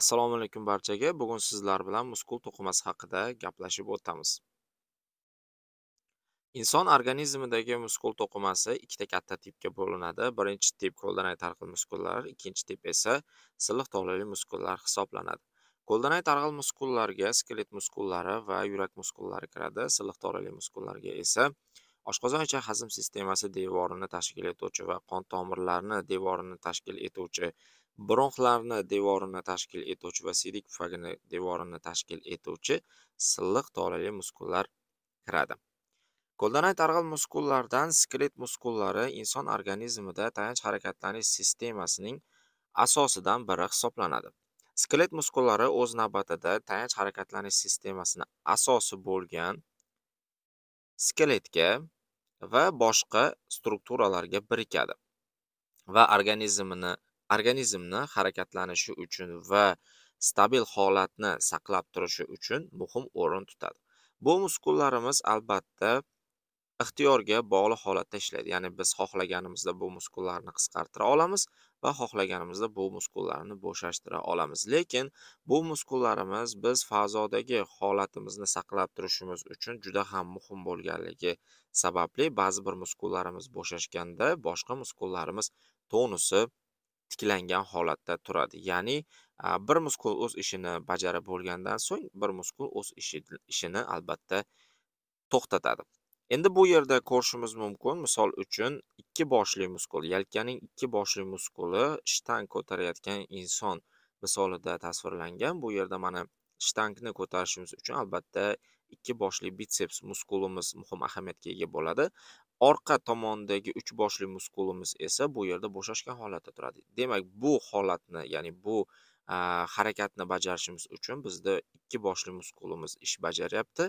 assalomu alaykum barchaga bugun sizlar bilan muskul to'qimasi haqida gaplashib o'tamiz inson organizmidagi muskul to'qimasi ikkita katta tipga bo'linadi birinchi tip ko'ldanay tarqil muskullar ikkinchi tip esa silliq tolali muskullar hisoblanadi ko'ldanay targ'il muskullarga skelet muskullari va yurak muskullari kiradi silliq tolali muskullarga esa oshqozon ichak hazm sistemasi devorini tashkil etuvchi va qon tomirlarini devorini tashkil etuvchi bronxlarni devorini tashkil etuvchi va siydik pufagini devorini tashkil etuvchi silliq tolali muskullar kiradi ko'ldanay targ'il muskullardan skelet muskullari inson organizmida tayanch harakatlanish sistemasining asosidan biri hisoblanadi skelet muskullari o'z navbatida tayanch harakatlanish sistemasini asosi bo'lgan skeletga va boshqa strukturalarga birikadi va organizmni organizmni harakatlanishi uchun va stabil holatni saqlab turishi uchun muhim o'rin tutadi bu muskullarimiz albatta ixtiyorga bog'liq holatda ishlaydi ya'ni biz xohlaganimizda bu muskullarni qisqartira olamiz va xohlaganimizda bu muskullarni bo'shashtira olamiz lekin bu muskullarimiz biz fazodagi holatimizni saqlab turishimiz uchun juda ham muhim bo'lganligi sababli ba'zi bir muskullarimiz bo'shashganda boshqa muskullarimiz tonusi tiklangan holatda turadi ya'ni bir muskul o'z ishini bajarib bo'lgandan so'ng bir muskul o'z ishini albatta to'xtatadi endi bu yerda ko'rishimiz mumkin misol uchun ikki boshli muskul yelkaning ikki boshli muskuli shtang ko'tarayotgan inson misolida tasvirlangan bu yerda mana shtangni ko'tarishimiz uchun albatta ikki boshli bitseps muskulimiz muhim ahamiyatga ega bo'ladi orqa tomondagi uch boshli muskulimiz esa bu yerda bo'shashgan holatda turadi demak bu holatni ya'ni bu harakatni bajarishimiz uchun bizda ikki boshli muskulimiz ish bajaryapti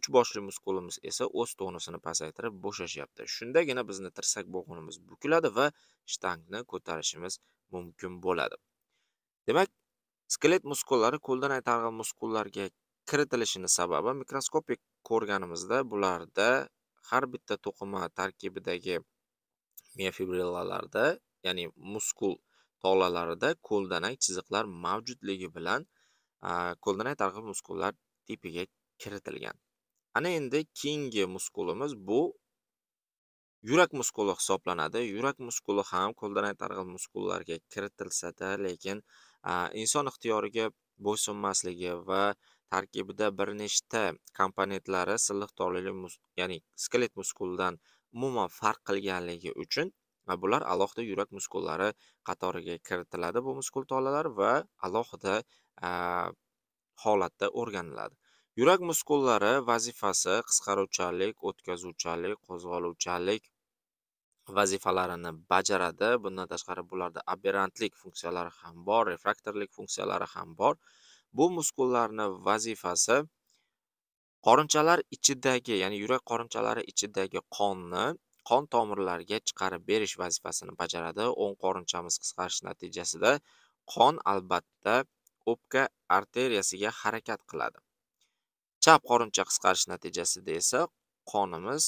uch boshli muskulimiz esa o'z tonusini pasaytirib bo'shashyapti shundagina bizni tirsak bo'g'inimiz bukiladi va shtangni ko'tarishimiz mumkin bo'ladi demak skelet muskullari ko'ldan aytarg'i muskullarga kiritilishini sababi mikroskopik ko'rganimizda bularda har bitta to'qima tarkibidagi miofibrillalarda ya'ni muskul tolalarida ko'ldanak chiziqlar mavjudligi bilan ko'ldanak tarqib muskullar tipiga kiritilgan ana endi keyingi muskulimiz bu yurak muskuli hisoblanadi yurak muskuli ham ko'ldanak targ'ib muskullarga kiritilsada lekin inson ixtiyoriga bo'ysunmasligi va tarkibida bir nechta komponentlari silliq tolili ya'ni skelet muskulidan umuman farq qilganligi uchun va bular alohida yurak muskullari qatoriga kiritiladi bu muskul tolalari va alohida holatda o'rganiladi yurak muskullari vazifasi qisqaruvchanlik o'tkazuvchanlik qo'zg'aluvchanlik vazifalarini bajaradi bundan tashqari bularda aberrantlik funksiyalari ham bor refraktorlik funksiyalari ham bor bu muskullarni vazifasi qorinchalar ichidagi ya'ni yurak qorinchalari ichidagi qonni qon tomirlariga chiqarib berish vazifasini bajaradi o'ng qorinchamiz qisqarishi natijasida qon albatta o'pka arteriyasiga harakat qiladi chap qorincha qisqarish natijasida esa qonimiz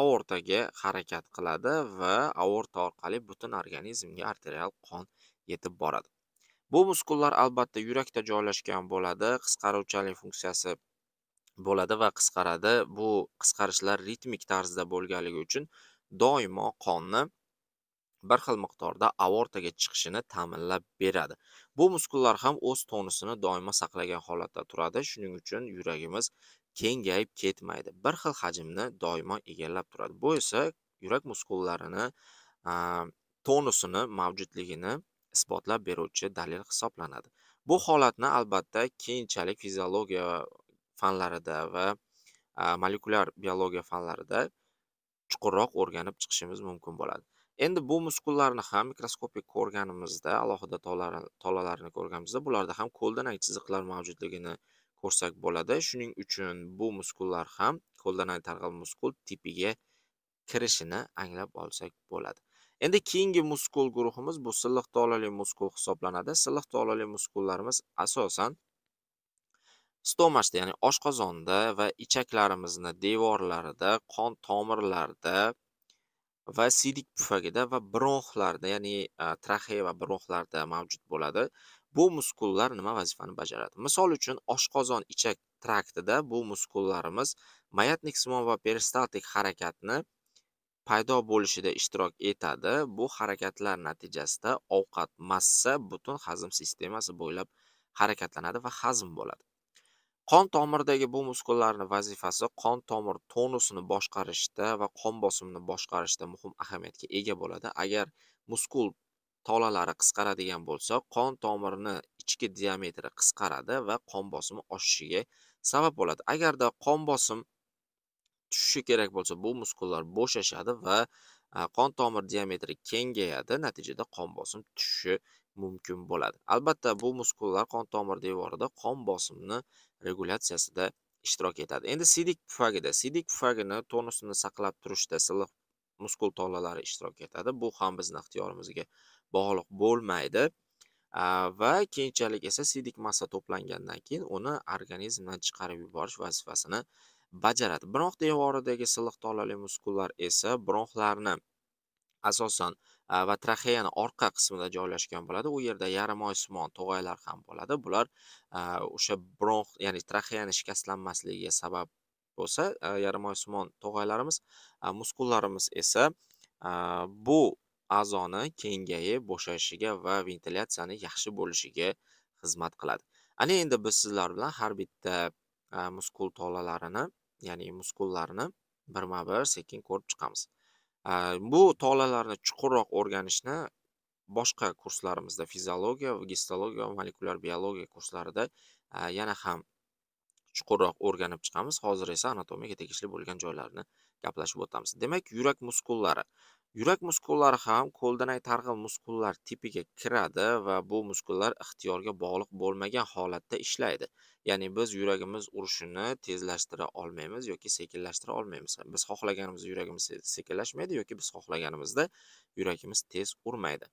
aortaga harakat qiladi va aorta orqali butun organizmga arterial qon yetib boradi bu muskullar albatta yurakda joylashgan bo'ladi qisqaruvchanlik funksiyasi bo'ladi va qisqaradi bu qisqarishlar ritmik tarzda bo'lganligi uchun doimo qonni bir xil miqdorda aortaga chiqishini ta'minlab beradi bu muskullar ham o'z tonusini doimo saqlagan holatda turadi shuning uchun yuragimiz kengayib ketmaydi bir xil hajmni doimo egallab turadi bu esa yurak muskullarini tonusini mavjudligini isbotlab beruvchi dalil hisoblanadi bu holatni albatta keyinchalik fiziologiya fanlarida va molekulyar biologiya fanlarida chuqurroq o'rganib chiqishimiz mumkin bo'ladi endi bu muskullarni ham mikroskopik ko'rganimizda alohida tolalarini ko'rganimizda bularda ham ko'ldanak chiziqlar mavjudligini ko'rsak bo'ladi shuning uchun bu muskullar ham ko'ldanak targ'al muskul tipiga kirishini anglab olsak bo'ladi endi keyingi muskul guruhimiz bu silliq tolali muskul hisoblanadi silliq tolali muskullarimiz asosan stomachda ya'ni oshqozonda va ichaklarimizni devorlarida qon tomirlarida va siydik pufagida va bronxlarda ya'ni e, traxeya va bronxlarda mavjud bo'ladi bu muskullar nima vazifani bajaradi misol uchun oshqozon ichak traktida bu muskullarimiz mayatnik simon va peristaltik harakatni paydo bo'lishida ishtirok etadi bu harakatlar natijasida ovqat massa butun hazm sistemasi bo'ylab harakatlanadi va hazm bo'ladi qon tomirdagi bu muskullarni vazifasi qon tomir tonusini boshqarishda va qon bosimini boshqarishda muhim ahamiyatga ega bo'ladi agar muskul tolalari qisqaradigan bo'lsa qon tomirini ichki diametri qisqaradi va qon bosimi oshishiga sabab bo'ladi agarda qon bosim tushishi kerak bo'lsa bu muskullar bo'shashadi va qon tomir diametri kengayadi natijada qon bosim tushishi mumkin bo'ladi albatta bu muskullar qon tomir devorida qon bosimini regulyatsiyasida ishtirok etadi endi sidik pufagida sidik pufagini tonusini saqlab turishda silliq muskul tolalari ishtirok etadi bu ham bizni ixtiyorimizga bog'liq bo'lmaydi va keyinchalik esa sidik massa to'plangandan keyin uni organizmdan chiqarib yuborish vazifasini bajaradi bronx devoridagi silliq tolali muskullar esa bronxlarni asosan va traxeyani orqa qismida joylashgan bo'ladi u yerda yarim oysimon tog'aylar ham bo'ladi bular o'sha bronx ya'ni traxeyani shikastlanmasligiga sabab bo'lsa yarim oysimon tog'aylarimiz muskullarimiz esa bu a'zoni kengayib bo'shashishiga va ventilyatsiyani yaxshi bo'lishiga xizmat qiladi ana endi biz sizlar bilan har bitta muskul tolalarini ya'ni muskullarni birma bir sekin ko'rib chiqamiz bu tolalarni chuqurroq o'rganishni boshqa kurslarimizda fiziologiya gistologiya va molekulyar biologiya kurslarida yana ham chuqurroq o'rganib chiqamiz hozir esa anatomiyaga tegishli bo'lgan joylarni gaplashib o'tamiz demak yurak muskullari Yurak muskullari ham ko'ldanay targ'ib muskullar tipiga kiradi va bu muskullar ixtiyorga bog'liq bo'lmagan holatda ishlaydi. Ya'ni biz yuragimiz urishini tezlashtira olmaymiz yoki sekinlashtira olmaymiz. Biz xohlaganimizda yuragimiz sekinlashmaydi yoki biz xohlaganimizda yuragimiz tez urmaydi.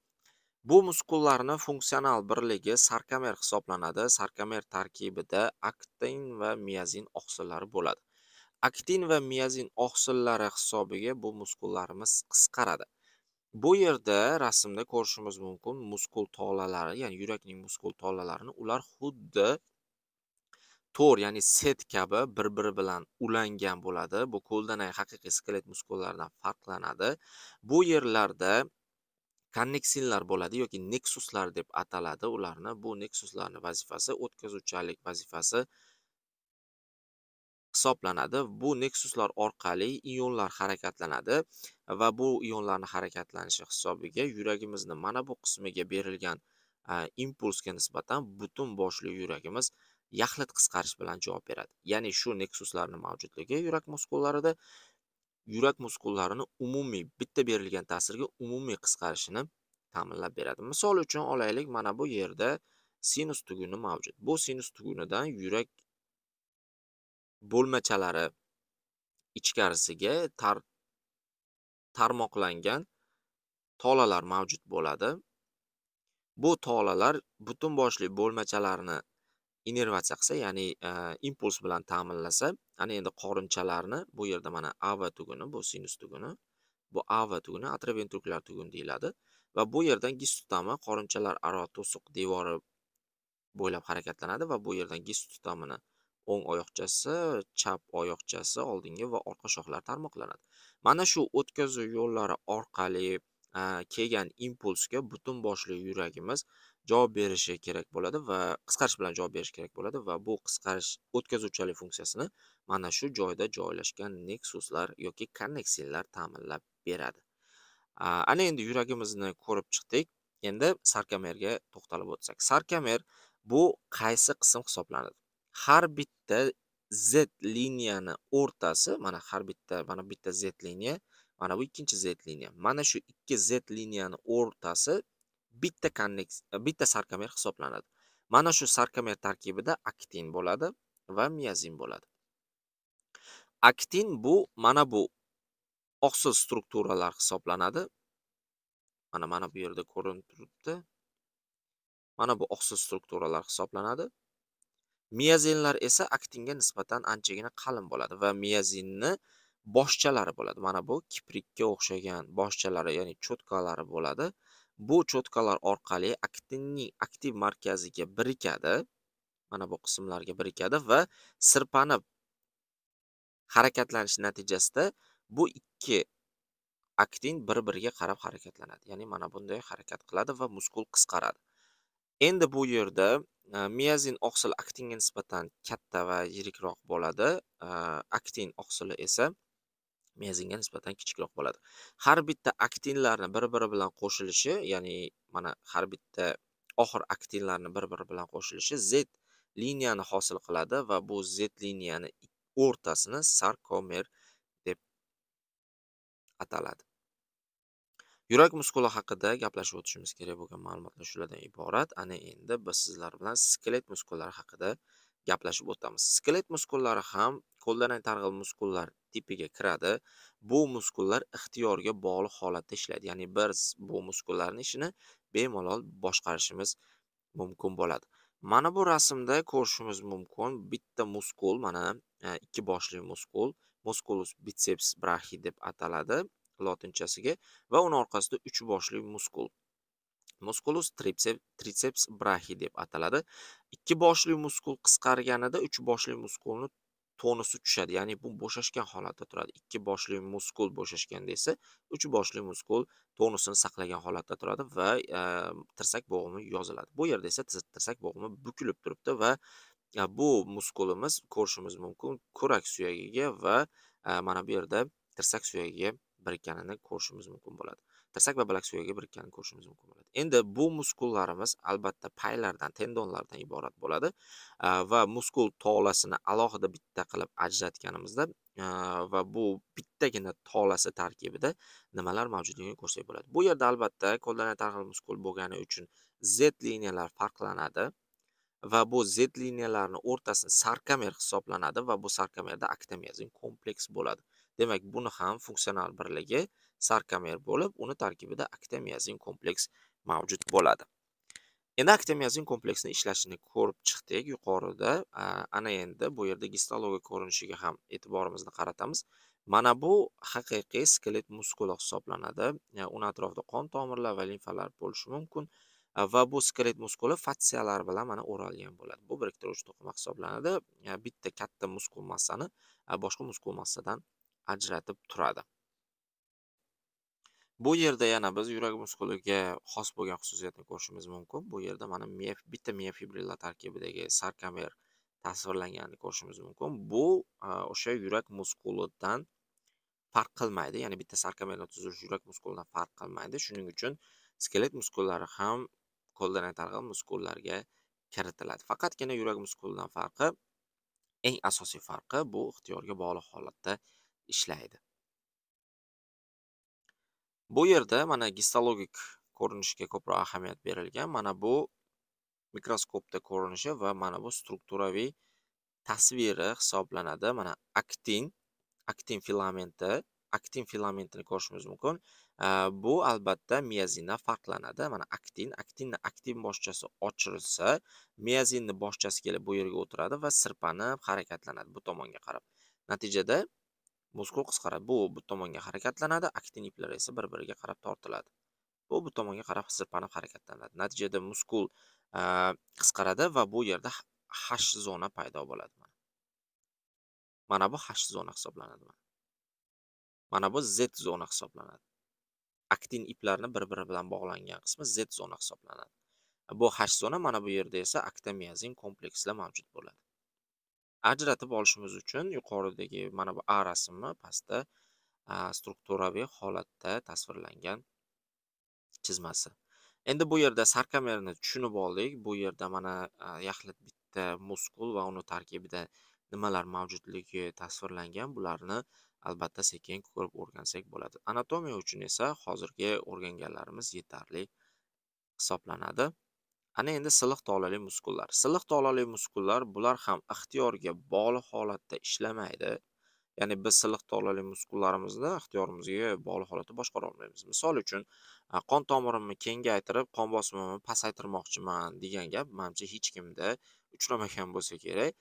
Bu muskullarni funksional birligi sarkomer hisoblanadi. Sarkomer tarkibida aktin va miyazin oqsillari bo'ladi. aktin va miyazin oqsillari hisobiga bu muskullarimiz qisqaradi bu yerda rasmda ko'rishimiz mumkin muskul tolalari ya'ni yurakning muskul tolalarini ular xuddi to'r ya'ni set kabi bir biri bilan ulangan bo'ladi bu ko'ldanay haqiqiy skelet muskullaridan farqlanadi bu yerlarda konneksinlar bo'ladi yoki neksuslar deb ataladi ularni bu neksuslarni vazifasi o'tkazuvchanlik vazifasi hisoblanadi bu nexuslar orqali ionlar harakatlanadi va bu ionlarni harakatlanishi hisobiga yuragimizni mana bu qismiga berilgan impulsga nisbatan butun boshli yuragimiz yaxlit qisqarish bilan javob beradi ya'ni shu nexuslarni mavjudligi yurak muskullarida yurak muskullarini umumiy bitta berilgan ta'sirga umumiy qisqarishini ta'minlab beradi misol uchun olaylik mana bu yerda sinus tuguni mavjud bu sinus tugunidan yurak bo'lmachalari ichkarisiga tar tarmoqlangan tolalar mavjud bo'ladi bu tolalar butun boshli bo'lmachalarni innervatsiya qilsa ya'ni e, impuls bilan ta'minlasa ana endi qorinchalarni bu yerda mana ava tuguni bu sinus tuguni bu ava tuguni atroventrikulyar tugun deyiladi va bu yerdan gistutama qorinchalar aro to'siq devori bo'ylab harakatlanadi va bu yerdan gistutamini o'ng oyoqchasi chap oyoqchasi oldingi va orqa shoxlar tarmoqlanadi mana shu o'tkazuv yo'llari orqali kelgan impulsga butun boshli yuragimiz javob berishi kerak bo'ladi va qisqarish bilan javob berishi kerak bo'ladi va bu qisqarish o'tkazuvchalik funksiyasini mana shu joyda joylashgan neksuslar yoki konneksinlar ta'minlab beradi ana endi yuragimizni ko'rib chiqdik endi sarkomerga to'xtalib o'tsak sarkomer bu qaysi qism hisoblanadi har bitta z liniyani o'rtasi mana har bitta mana bitta z liniya mana bu ikkinchi z liniya mana shu ikki z liniyani o'rtasi bitta konneks bitta sarkomer hisoblanadi mana shu sarkomer tarkibida aktin bo'ladi va miyazin bo'ladi aktin bu mana bu oqsil strukturalar hisoblanadi mana mana bu yerda ko'rinib turibdi mana bu oqsil strukturalar hisoblanadi miazinlar esa aktinga nisbatan anchagina qalin bo'ladi va miazinni boshchalari bo'ladi mana bu kiprikka o'xshagan boshchalari ya'ni cho'tkalari bo'ladi bu cho'tkalar orqali aktinning aktiv markaziga birikadi mana bu qismlarga birikadi va sirpanib harakatlanish natijasida bu ikki aktin bir biriga qarab harakatlanadi ya'ni mana bunday harakat qiladi va muskul qisqaradi Endi bu yerda e, miyazin oqsil oqsili aktinga nisbatan katta va yirikroq bo'ladi. E, aktin oqsili esa miyazinga nisbatan kichikroq bo'ladi. Har bitta aktinlarni bir-biri bilan qo'shilishi, ya'ni mana har bitta oxir aktinlarni bir-biri bilan qo'shilishi Z liniyani hosil qiladi va bu Z liniyani o'rtasini sarkomer deb ataladi. yurak muskuli haqida gaplashib o'tishimiz kerak bo'lgan ma'lumotlar shulardan iborat ana endi biz sizlar bilan skelet muskullari haqida gaplashib o'tamiz skelet muskullari ham qo'ldan targ'il muskullar tipiga kiradi bu muskullar ixtiyorga bog'liq holatda ishlaydi ya'ni biz bu muskullarni ishini bemalol boshqarishimiz mumkin bo'ladi mana bu rasmda ko'rishimiz mumkin bitta muskul mana e, ikki boshli muskul muskulus biceps brahi deb ataladi lotinchasiga va uni orqasida uch boshli muskul muskulus triceps, triceps brachii deb ataladi ikki boshli muskul qisqarganida uch boshli muskulni tonusi tushadi ya'ni bu bo'shashgan holatda turadi ikki boshli muskul bo'shashganda esa uch boshli muskul tonusini saqlagan holatda turadi va e, tirsak bo'g'imi yoziladi bu yerda esa tirsak bo'g'imi bukilib turibdi va e, bu muskulimiz ko'rishimiz mumkin ko'rak suyagiga va e, mana bu yerda tirsak suyagiga birikkanini ko'rishimiz mumkin bo'ladi tirsak va bilak suyagi birikkanini ko'rishimiz mumkin bo'ladi endi bu muskullarimiz albatta paylardan tendonlardan iborat bo'ladi va muskul tolasini alohida bitta qilib ajratganimizda va bu bittagina tolasi tarkibida nimalar mavjudligini ko'rsak bo'ladi bu yerda albatta kollanatar xil muskul bo'lgani uchun z liniyalar farqlanadi va bu z liniyalarni o'rtasi sarkomer hisoblanadi va bu sarkomerda aktomezin kompleks bo'ladi demak buni ham funksional birligi sarkomer bo'lib uni tarkibida aktamiyazin kompleks mavjud bo'ladi endi aktamiyazin kompleksini ishlashini ko'rib chiqdik yuqorida ana endi bu yerda gistologiya ko'rinishiga ham e'tiborimizni qaratamiz mana bu haqiqiy skelet muskuli hisoblanadi uni atrofida qon tomirlar va limfalar bo'lishi mumkin va bu skelet muskuli fatsiyalar bilan mana o'ralgan bo'ladi bu biriktiruvchi to'qima hisoblanadi bitta katta muskul massani boshqa muskul massadan ajratib turadi bu yerda yana biz yurak muskuliga xos bo'lgan xususiyatni ko'rishimiz mumkin bu yerda mana miya bitta miya fibrillar tarkibidagi sarkomer tasvirlanganini ko'rishimiz mumkin bu e, o'sha yurak muskulidan farq qilmaydi ya'ni bitta sarkomerni tuzilishi yurak muskulidan farq qilmaydi shuning uchun skelet muskullari ham qo'ldan aytarg'il muskullarga kiritiladi faqatgina yurak muskulidan farqi eng asosiy farqi bu ixtiyorga bog'liq holatda ishlaydi bu yerda mana gistologik ko'rinishga ko'proq ahamiyat berilgan mana bu mikroskopda ko'rinishi va mana bu strukturaviy tasviri hisoblanadi mana aktin aktin filamenti aktin filamentini ko'rishimiz mumkin bu albatta miyazindan farqlanadi mana aktin aktinni aktin boshchasi ochilsa miyazinni boshchasi kelib bu yerga o'tiradi va sirpanib harakatlanadi bu tomonga qarab natijada muskul qisqaradi bu bu tomonga harakatlanadi aktin iplari esa bir biriga qarab tortiladi bu bu tomonga qarab sirpanib harakatlanadi natijada muskul qisqaradi va bu yerda hash zona paydo bo'ladi mana bu hash zona hisoblanadi mana bu z zona hisoblanadi aktin iplarini bir biri bilan bog'langan qismi z zona hisoblanadi bu hash zona mana bu yerda esa aktomiyazin kompleksida mavjud bo'ladi ajratib olishimiz uchun yuqoridagi mana bu a rasmi pastda strukturaviy holatda tasvirlangan chizmasi endi bu yerda sarkomerni tushunib oldik bu yerda mana yaxlit bitta muskul va uni tarkibida nimalar mavjudligi tasvirlangan bularni albatta sekin ko'rib o'rgansak bo'ladi anatomiya uchun esa hozirgi o'rganganlarimiz yetarli hisoblanadi ana endi silliq tolali muskullar silliq tolali muskullar bular ham ixtiyorga bog'liq holatda ishlamaydi ya'ni biz silliq tolali muskullarimizni ixtiyorimizga bog'liq holatda boshqara olmaymiz misol uchun qon tomirimni kengaytirib qon bosimimni pasaytirmoqchiman degan gap manimcha hech kimda uchramagan bo'lsa kerak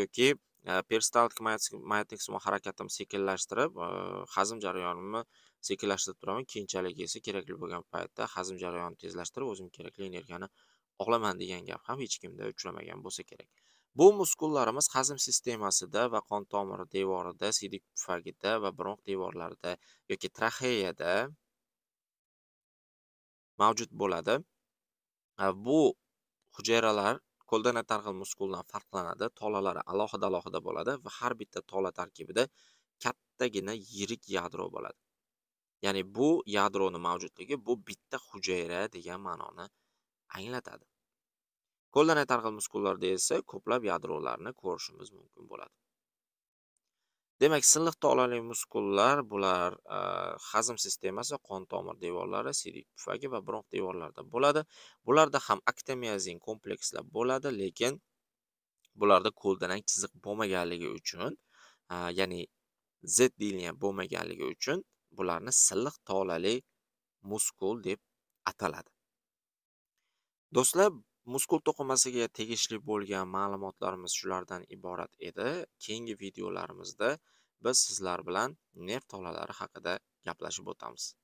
yoki peristaltik mayatiksimni harakatimni sekinlashtirib hazm jarayonimni sekinlashtirib turaman keyinchalik esa kerakli bo'lgan paytda hazm jarayonini tezlashtirib o'zimga kerakli energiyani oxlaman degan gap ham hech kimda uchramagan bo'lsa kerak bu muskullarimiz hazm sistemasida va qon tomiri devorida siydik pufagida va bronx devorlarida yoki traxeyada mavjud bo'ladi bu hujayralar ko'ldana targ'il muskuldan farqlanadi tolalari alohida alohida bo'ladi va har bitta tola tarkibida kattagina yirik yadro bo'ladi ya'ni bu yadroni mavjudligi bu bitta hujayra degan ma'noni anglatadi qo'l tarqal muskullarda esa ko'plab yadrolarni ko'rishimiz mumkin bo'ladi demak silliq tolali muskullar bular e, hazm sistemasi qon tomir devorlari siydik pufagi va bronx devorlarida bo'ladi bularda ham aktomiyozin komplekslar bo'ladi lekin bularda ko'ldanang chiziq bo'lmaganligi uchun e, ya'ni z deyilgan bo'lmaganligi uchun bularni silliq tolali muskul deb ataladi Do'stlar, muskul to'qimasiga tegishli bo'lgan ma'lumotlarimiz shulardan iborat edi. Keyingi videolarimizda biz sizlar bilan nerv tolalari haqida gaplashib o'tamiz.